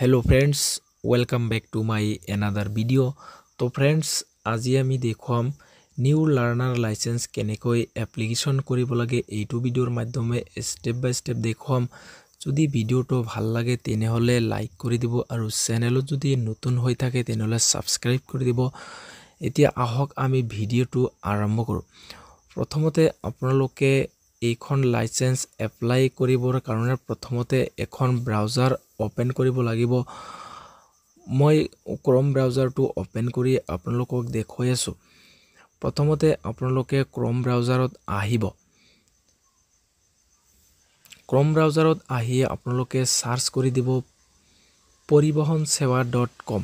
hello' friends welcome back to my another video' ত' friends আজি আমি দেখুৱাম নিউ লাৰ্ণাৰ লাইচেঞ্চ কেনেকৈ এপ্লিকেশ্যন কৰিব লাগে এইটো ভিডিঅ'ৰ মাধ্যমে ষ্টেপ বাই ষ্টেপ দেখুৱাম যদি ভিডিঅ'টো ভাল লাগে তেনেহ'লে লাইক কৰি দিব আৰু চেনেলত যদি নতুন হৈ থাকে তেনেহ'লে ছাবস্ক্ৰাইব কৰি দিব এতিয়া আহক আমি ভিডিঅ'টো আৰম্ভ কৰোঁ প্ৰথমতে আপোনালোকে এইখন লাইচেঞ্চ এপ্লাই কৰিবৰ কাৰণে প্ৰথমতে এখন ব্ৰাউজাৰ অ'পেন কৰিব লাগিব মই ক্ৰম ব্ৰাউজাৰটো অ'পেন কৰি আপোনালোকক দেখুৱাই আছোঁ প্ৰথমতে আপোনালোকে ক্ৰম ব্ৰাউজাৰত আহিব ক্ৰম ব্ৰাউজাৰত আহি আপোনালোকে ছাৰ্চ কৰি দিব পৰিবহণ সেৱা ডট কম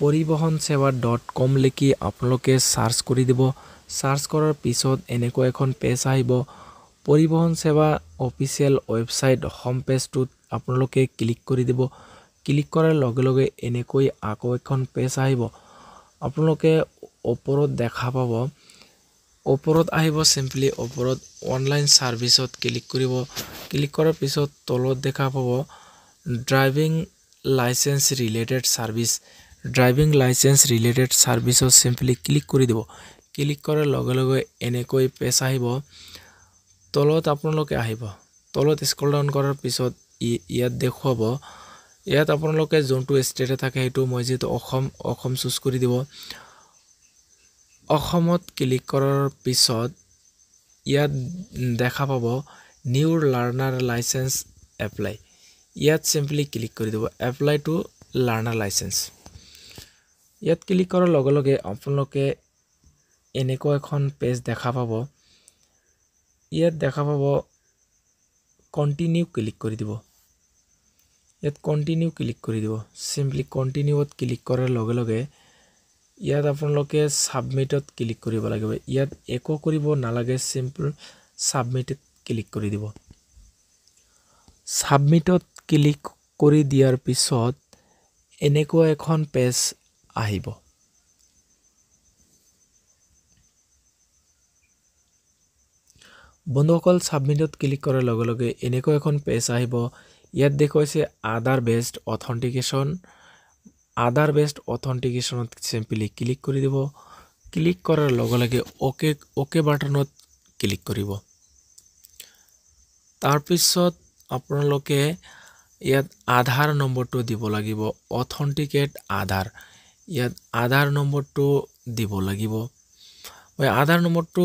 পৰিবহণ সেৱা ডট কম লিখি আপোনালোকে ছাৰ্চ কৰি দিব চাৰ্চ কৰাৰ পিছত এনেকুৱা এখন পেজ আহিব পৰিবহণ সেৱা অফিচিয়েল ৱেবছাইট হোম পেজটোত আপোনালোকে ক্লিক কৰি দিব ক্লিক কৰাৰ লগে লগে এনেকৈ আকৌ এখন পেজ আহিব আপোনালোকে ওপৰত দেখা পাব ওপৰত আহিব চিম্পলি ওপৰত অনলাইন ছাৰ্ভিচত ক্লিক কৰিব ক্লিক কৰাৰ পিছত তলত দেখা পাব driving license related service driving license related ছাৰ্ভিচত চিম্পলি ক্লিক কৰি দিব ক্লিক কৰাৰ লগে লগে এনেকৈ পেজ আহিব তলত আপোনালোকে আহিব তলত স্ক্ৰল ডাউন কৰাৰ পিছত ইয়াত দেখুৱাব ইয়াত আপোনালোকে যোনটো ষ্টেটে থাকে সেইটো মই যিহেতু অসম অসম চুজ কৰি দিব অসমত ক্লিক কৰাৰ পিছত ইয়াত দেখা পাব নিউ লাৰ্ণাৰ লাইসেন্স এপ্লাই ইয়াত চিম্পলি ক্লিক কৰি দিব এপ্লাই টু লাৰ্ণাৰ লাইসেন্স ইয়াত ক্লিক কৰাৰ লগে লগে আপোনালোকে এনেকুৱা এখন পেজ দেখা পাব ইয়াত দেখা পাব কণ্টিনিউ ক্লিক কৰি দিব ইয়াত কণ্টিনিউ ক্লিক কৰি দিব চিম্পলি কণ্টিনিউত ক্লিক কৰাৰ লগে লগে ইয়াত আপোনালোকে ছাবমিটত ক্লিক কৰিব লাগিব ইয়াত একো কৰিব নালাগে চিম্পল ছাবমিটত ক্লিক কৰি দিব ছাবমিটত ক্লিক কৰি দিয়াৰ পিছত এনেকুৱা এখন পেজ আহিব বন্ধুসকল সাবমিটত ক্লিক করার লগে লগে এনেক এখন পেজ আহিব ইয়াত দেখাইছে Aadhaar based authentication Aadhaar based authentication simply click করে দিব ক্লিক করার লগে লগে ওকে ওকে বাটনত ক্লিক করব তারপিছত আপনাদের ইয়াত আধার নম্বরটো দিব লাগিব অথেন্টিকেট আধার ইয়াত আধার নম্বরটো দিব লাগিব মানে আধার নম্বরটো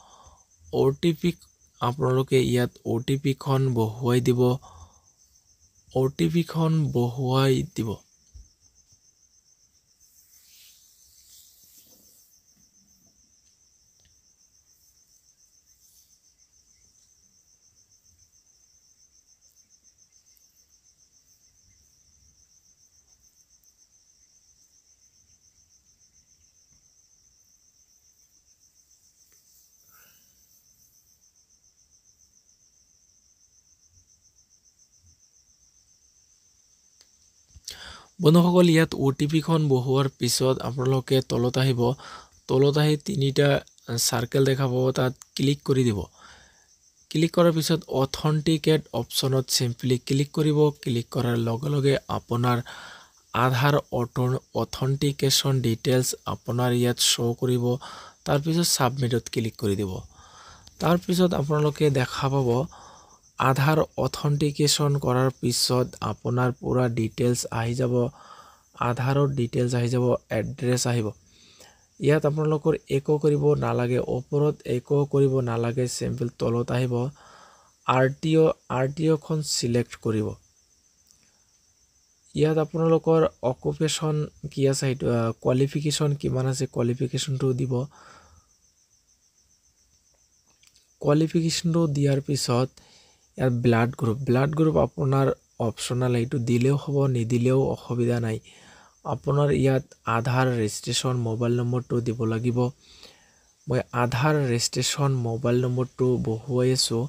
অ'টিপি আপোনালোকে ইয়াত অ'টিপিখন বহুৱাই দিব অ'টিপিখন বহুৱাই দিব বন্ধুসকল ইয়াত অ' টি পিখন বহোৱাৰ পিছত আপোনালোকে তলত আহিব তলত আহি তিনিটা চাৰ্কেল দেখা পাব তাত ক্লিক কৰি দিব ক্লিক কৰাৰ পিছত অথেণ্টিকেট অপশ্যনত চিম্পলি ক্লিক কৰিব ক্লিক কৰাৰ লগে লগে আপোনাৰ আধাৰ অট অথেণ্টিকেশ্যন ডিটেইলছ আপোনাৰ ইয়াত শ্ব' কৰিব তাৰপিছত ছাবমিটত ক্লিক কৰি দিব তাৰপিছত আপোনালোকে দেখা পাব আধার অথেন্টিকেশন করার পিছত আপনার পুরা ডিটেলস আহি যাব আধারর ডিটেলস আহি যাব এড্রেস আহিব ইয়াত আপনার একো করিব না লাগে ওপরত একো করিব না লাগে সিম্পল তলত আহিব আরটিও আরটিও খন সিলেক্ট করিব ইয়াত আপনার অকুপেশন কি আছে কোয়ালিফিকেশন কিমান আছে কোয়ালিফিকেশনটো দিব কোয়ালিফিকেশনটো দিয়ার পিছত ইয়াত ব্লাড গ্ৰুপ ব্লাড গ্ৰুপ আপোনাৰ অপশ্যনেল এইটো দিলেও হ'ব নিদিলেও অসুবিধা নাই আপোনাৰ ইয়াত আধাৰ ৰেজিষ্ট্ৰেশ্যন মোবাইল নম্বৰটো দিব লাগিব মই আধাৰ ৰেজিষ্ট্ৰেশ্যন মোবাইল নম্বৰটো বহুৱাই আছোঁ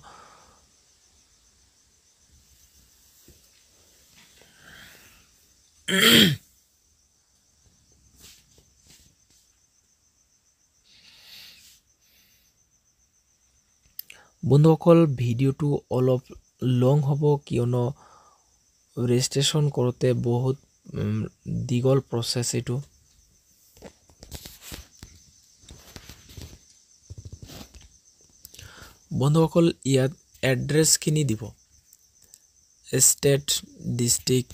বন্ধুসকল ভিডিঅ'টো অলপ লং হ'ব কিয়নো ৰেজিষ্ট্ৰেশ্যন কৰোঁতে বহুত দীঘল প্ৰচেছ এইটো বন্ধুসকল ইয়াত এড্ৰেছখিনি দিব ষ্টেট ডিষ্ট্ৰিক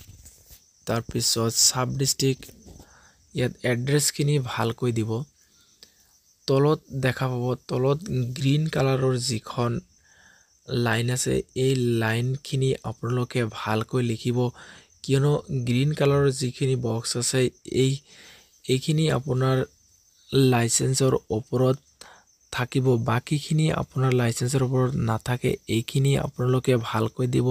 তাৰপিছত ছাব ডিষ্ট্ৰিক ইয়াত এড্ৰেছখিনি ভালকৈ দিব তলত দেখা পাব তলত গ্ৰীণ কালাৰৰ যিখন লাইন আছে এই লাইনখিনি আপোনালোকে ভালকৈ লিখিব কিয়নো গ্ৰীণ কালাৰৰ যিখিনি বক্স আছে এই এইখিনি আপোনাৰ লাইচেঞ্চৰ ওপৰত থাকিব বাকীখিনি আপোনাৰ লাইচেঞ্চৰ ওপৰত নাথাকে এইখিনি আপোনালোকে ভালকৈ দিব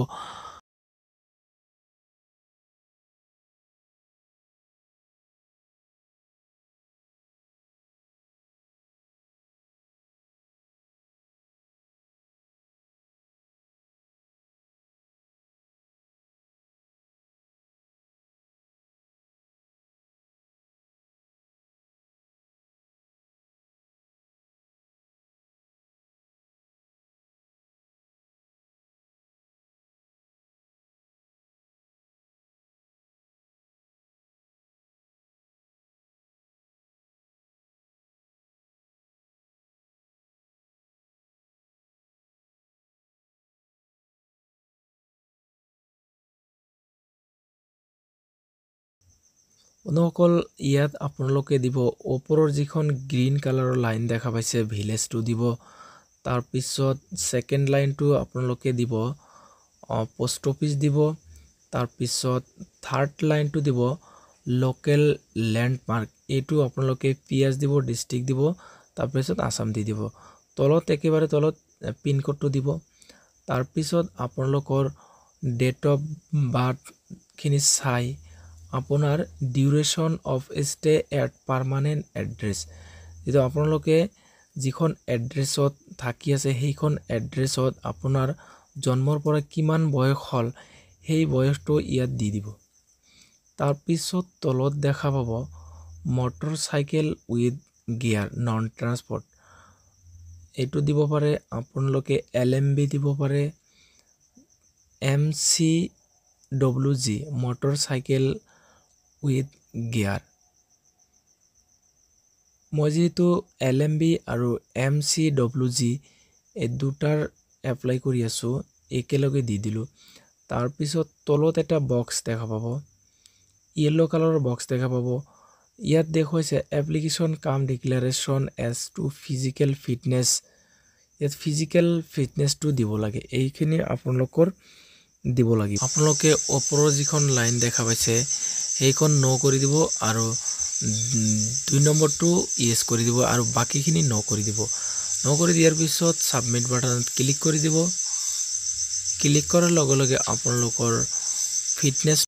বন্ধুসকল ইয়াত আপোনালোকে দিব ওপৰৰ যিখন গ্ৰীণ কালাৰৰ লাইন দেখা পাইছে ভিলেজটো দিব তাৰপিছত ছেকেণ্ড লাইনটো আপোনালোকে দিব পষ্ট অফিচ দিব তাৰপিছত থাৰ্ড লাইনটো দিব লোকেল লেণ্ডমাৰ্ক এইটো আপোনালোকে পি এচ দিব ডিষ্ট্ৰিক্ট দিব তাৰপিছত আছাম দি দিব তলত একেবাৰে তলত পিনক'ডটো দিব তাৰপিছত আপোনালোকৰ ডেট অফ বাৰ্থখিনি চাই আপোনাৰ duration of stay at permanent address যিটো আপোনালোকে যিখন এড্ৰেছত থাকি আছে সেইখন এড্ৰেছত আপোনাৰ জন্মৰ পৰা কিমান বয়স হ'ল সেই বয়সটো ইয়াত দি দিব তাৰপিছত তলত দেখা পাব motorcycle with gear non transport এইটো দিব পাৰে আপোনালোকে এল এম বি দিব পাৰে M C W G motorcycle with গিয়াত মই যিহেতু এল এম বি আৰু এম চি ডব্লিউ জি এই দুটাৰ এপ্লাই কৰি আছোঁ একেলগে দি দিলোঁ তাৰপিছত তলত এটা বক্স দেখা পাব য়েল্ল' কালাৰৰ বক্স দেখা পাব ইয়াত দেখুৱাইছে application cum declaration as to physical fitness ইয়াত ফিজিকেল ফিটনেছটো দিব লাগে এইখিনি আপোনালোকৰ দিব লাগিব আপোনালোকে ওপৰৰ যিখন লাইন দেখা পাইছে সেইখন ন কৰি দিব আৰু দুই নম্বৰটো ইয়েছ কৰি দিব আৰু বাকীখিনি ন কৰি দিব ন কৰি দিয়াৰ পিছত ছাবমিট বাটনত ক্লিক কৰি দিব ক্লিক কৰাৰ লগে লগে আপোনালোকৰ ফিটনেছ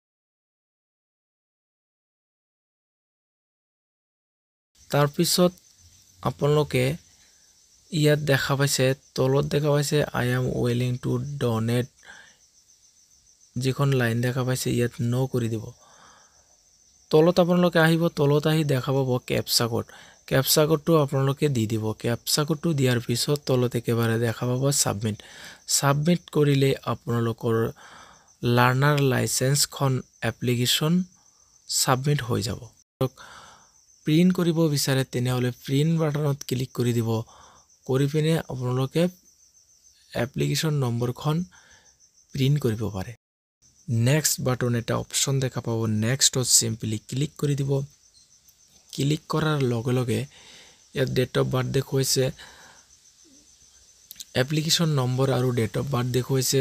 তাৰপিছত আপোনালোকে ইয়াত দেখা পাইছে তলত দেখা পাইছে I am willing to donate যিখন লাইন দেখা পাইছে ইয়াত ন কৰি দিব তলত আপোনালোকে আহিব তলত আহি দেখা পাব কেপচা কোড কেপচা কোডটো আপোনালোকে দি দিব কেপচা কোডটো দিয়াৰ পিছত তলত একেবাৰে দেখা পাব ছাবমিট ছাবমিট কৰিলে আপোনালোকৰ লাৰ্ণাৰ লাইচেঞ্চখন এপ্লিকেশ্যন ছাবমিট হৈ যাব প্ৰিণ্ট কৰিব বিচাৰে তেনেহ'লে প্ৰিণ্ট বাটনত ক্লিক কৰি দিব কৰি পিনে আপোনালোকে এপ্লিকেশ্যন নম্বৰখন প্ৰিণ্ট কৰিব পাৰে নেক্সট বাটন এটা অপশন দেখা পাব নেক্সটত চিম্পলি ক্লিক কৰে দিব ক্লিক কৰাৰ লগে লগে ইয়াত ডেট অফ বাৰ্থ দেখুৱাইছে application number or date of birth দেখুৱাইছে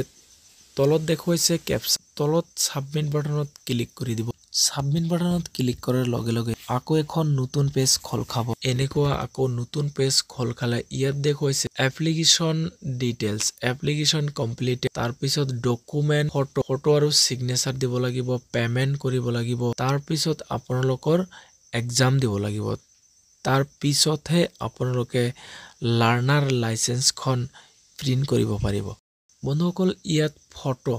তলত দেখুৱাইছে কেপ তলত সাবমিট বাটনত ক্লিক কৰে দিব সাবমিট বাটনত ক্লিক করার লগে লগে আকো এখন নতুন পেজ খোল খাব এনেকা আকো নতুন পেজ খোল খালে ইয়াত দেখছে এপ্লিকেশন ডিটেলস এপ্লিকেশন কমপ্লিট তারপর ডকুমেন্ট ফটো ফটো আর সিগনেচার দিব লাগিব পেমেন্ট করব লাগিব তারপর আপনার এক্সাম দিব লাগিব তার পিছতহে আপনাদের লার্নার লাইসেন্স খন প্রিন্ট করব পারিব বন্ধুসল ইয়াত ফটো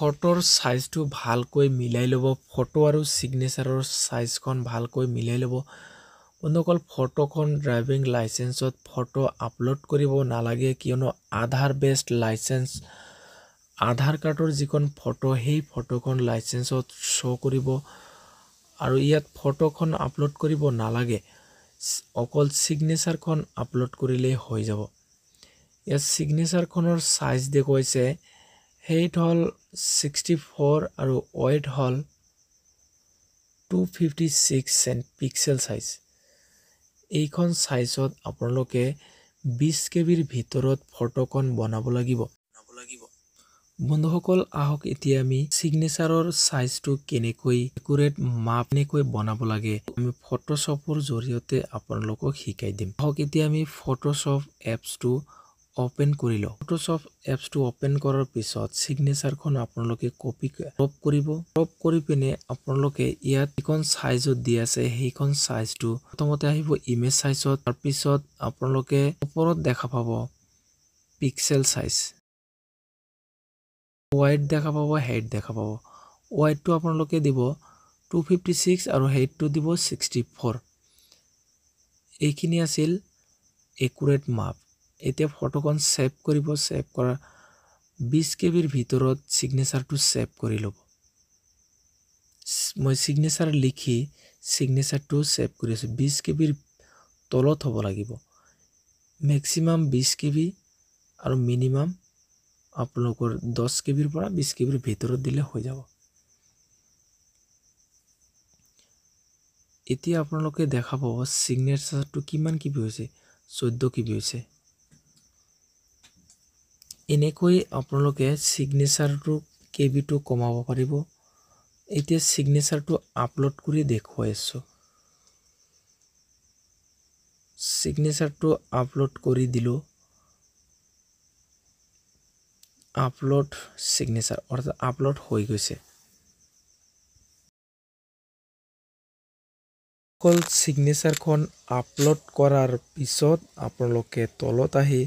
ফটোৰ চাইজটো ভালকৈ মিলাই ল'ব ফটো আৰু ছিগনেচাৰৰ চাইজখন ভালকৈ মিলাই ল'ব বন্ধুসকল ফটোখন ড্ৰাইভিং লাইচেঞ্চত ফটো আপলোড কৰিব নালাগে কিয়নো আধাৰ বেষ্ট লাইচেঞ্চ আধাৰ কাৰ্ডৰ যিখন ফটো সেই ফটোখন লাইচেঞ্চত শ্ব' কৰিব আৰু ইয়াত ফটোখন আপলোড কৰিব নালাগে অকল ছিগনেচাৰখন আপলোড কৰিলেই হৈ যাব ইয়াত ছিগনেচাৰখনৰ চাইজ দেখুৱাইছে হেইট হ'ল ছিক্সটি ফ'ৰ আৰু ৱেইট হ'ল two fifty six cent pixel size এইখন ছাইজত আপোনালোকে বিছ কে বিৰ ভিতৰত ফটোখন বনাব লাগিব বনাব লাগিব বন্ধুসকল আহক এতিয়া আমি ছিগনেচাৰৰ ছাইজটো কেনেকৈ একুৰেট মাপ কেনেকৈ বনাব লাগে আমি ফটোশ্বপৰ জৰিয়তে আপোনালোকক শিকাই দিম আহক এতিয়া আমি ফটোশ্বপ এপছটো অপেন কৰি লওক ফটোশ্বপ এপছটো অপেন কৰাৰ পিছত চিগনেচাৰখন আপোনালোকে কপি ক্ৰপ কৰিব ক্ৰপ কৰি পিনে আপোনালোকে ইয়াত যিখন চাইজত দি আছে সেইখন চাইজটো প্ৰথমতে আহিব ইমেজ চাইজত তাৰপিছত আপোনালোকে ওপৰত দেখা পাব পিক্সেল চাইজ ৱাইট দেখা পাব হেড দেখা পাব ৱাইটটো আপোনালোকে দিব টু ফিফটি ছিক্স আৰু হেডটো দিব ছিক্সটি ফ'ৰ এইখিনি আছিল একুৰেট মাপ এতিয়া ফটোখন ছেভ কৰিব ছেভ কৰা বিছ কেবিৰ ভিতৰত ছিগনেচাৰটো ছেভ কৰি ল'ব মই ছিগনেচাৰ লিখি ছিগনেচাৰটো ছেভ কৰি আছোঁ বিছ কেবিৰ তলত হ'ব লাগিব মেক্সিমাম বিছ কেবি আৰু মিনিমাম আপোনালোকৰ দহ কেবিৰ পৰা বিছ কেবিৰ ভিতৰত দিলে হৈ যাব এতিয়া আপোনালোকে দেখা পাব ছিগনেচাৰটো কিমান কিবি হৈছে চৈধ্য কিবি হৈছে এনেকৈ আপোনালোকে চিগনেচাৰটো কে বিটো কমাব পাৰিব এতিয়া চিগনেচাৰটো আপলোড কৰি দেখুৱাই আছোঁ চিগনেচাৰটো আপলোড কৰি দিলোঁ আপলোড চিগনেচাৰ অৰ্থাৎ আপলোড হৈ গৈছে অকল চিগনেচাৰখন আপলোড কৰাৰ পিছত আপোনালোকে তলত আহি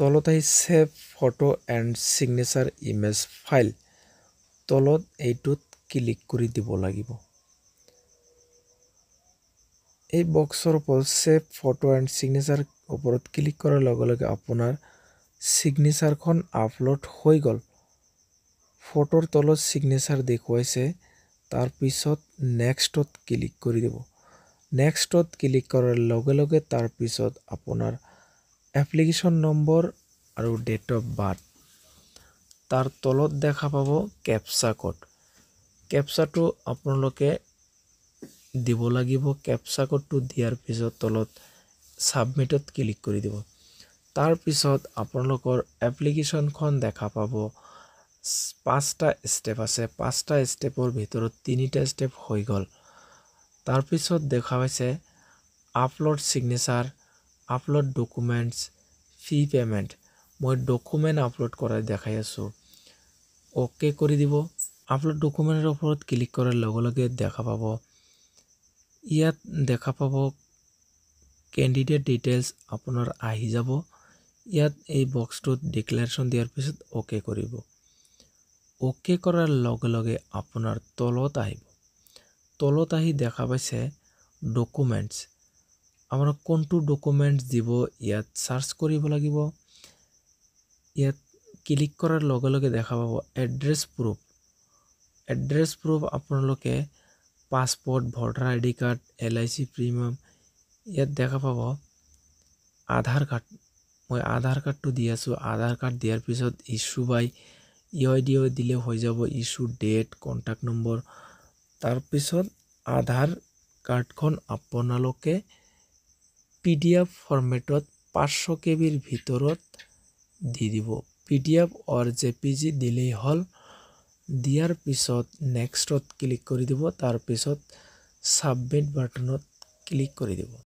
তলত আহি save photo and signature image file তলত এইটোত ক্লিক কৰি দিব লাগিব এই বক্সৰ ওপৰত ছেভ ফটো এণ্ড ছিগনেচাৰ ওপৰত ক্লিক কৰাৰ লগে লগে আপোনাৰ ছিগনেচাৰখন আপলোড হৈ গ'ল ফটোৰ তলত ছিগনেচাৰ দেখুৱাইছে তাৰপিছত নেক্সটত ক্লিক কৰি দিব নেক্সটত ক্লিক কৰাৰ লগে লগে তাৰপিছত আপোনাৰ এপ্লিকেশন নম্বৰ আৰু ডেট অফ বাৰ্থ তাৰ তলত দেখা পাব কেপচা কোড কেপচাটো আপোনালোকে দিব লাগিব কেপচা কোডটো দিয়াৰ পিছত তলত ছাবমিটত ক্লিক কৰি দিব তাৰপিছত আপোনালোকৰ এপ্লিকেশ্যনখন দেখা পাব পাঁচটা ষ্টেপ আছে পাঁচটা ষ্টেপৰ ভিতৰত তিনিটা ষ্টেপ হৈ গ'ল তাৰপিছত দেখা পাইছে upload signature upload documents fee payment মই ডকুমেণ্ট আপলোড কৰা দেখাই আছোঁ অ'কে কৰি দিব আপলোড ডকুমেণ্টৰ ওপৰত ক্লিক কৰাৰ লগে লগে দেখা পাব ইয়াত দেখা পাব কেণ্ডিডেট ডিটেইলছ আপোনাৰ আহি যাব ইয়াত এই বক্সটোত ডিক্লেৰেশ্যন দিয়াৰ পিছত অ'কে কৰিব অ'কে কৰাৰ লগে লগে আপোনাৰ তলত আহিব তলত আহি দেখা পাইছে ডকুমেণ্টছ আমার কোনটো ডকুমেন্টস দিব ইয়াত সার্চ করব লাগিব ইয়াত ক্লিক করার লগে লগে দেখা পাব এড্রেস প্রুফ এড্রেস প্রুফ আপনাদের passport voter ID card L I C premium ইয়াত দেখা পাব আধার কার্ড মই আধার কার্ডটো দি আছো আধার কার্ড দিয়ার পিছত ইস্যু বাই ইউ ডিও দিলে হয়ে যাব ইস্যু ডেট কন্টাক্ট নম্বর তারপর আধার কার্ডখন আপনাদের পি ডি এফ ফৰ্মেটত পাঁচশ কে বিৰ ভিতৰত দি দিব P D F or J P G দিলেই হ'ল দিয়াৰ পিছত নেক্সটত ক্লিক কৰি দিব তাৰপিছত ছাবমিট বাটনত ক্লিক কৰি দিব